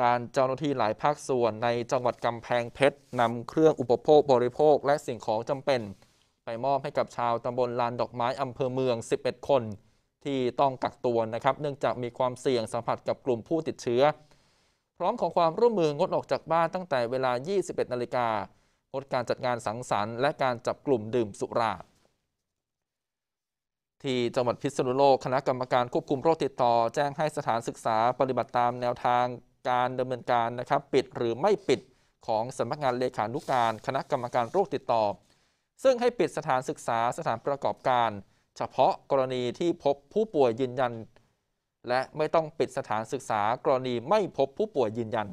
ด้านเจ้าหน้าที่หลายภาคส่วนในจังหวัดกำแพงเพชรนำเครื่องอุปโภคบริโภคและสิ่งของจำเป็น ไปมอบให้กับชาวตำบลลานดอกไม้อำเภอเมือง 11 คน ที่ต้องกักตัวนะครับ เนื่องจากมีความเสี่ยงสัมผัสกับกลุ่มผู้ติดเชื้อ พร้อมของความร่วมมืองดออกจากบ้านตั้งแต่เวลา 21 นาฬิกางดการจัดงานสังสรรค์และการจับกลุ่มดื่มสุราที่จังหวัดพิษณุโลก คณะกรรมการควบคุมโรคติดต่อ แจ้งให้สถานศึกษา ปฏิบัติตามแนวทางการดำเนินการนะครับปิดหรือไม่ปิดของสำนักงานเลขานุการ คณะกรรมการโรคติดต่อ ซึ่งให้ปิดสถานศึกษาสถานประกอบการ เฉพาะกรณีที่พบผู้ป่วยยืนยัน และไม่ต้องปิดสถานศึกษากรณีไม่พบผู้ป่วยยืนยัน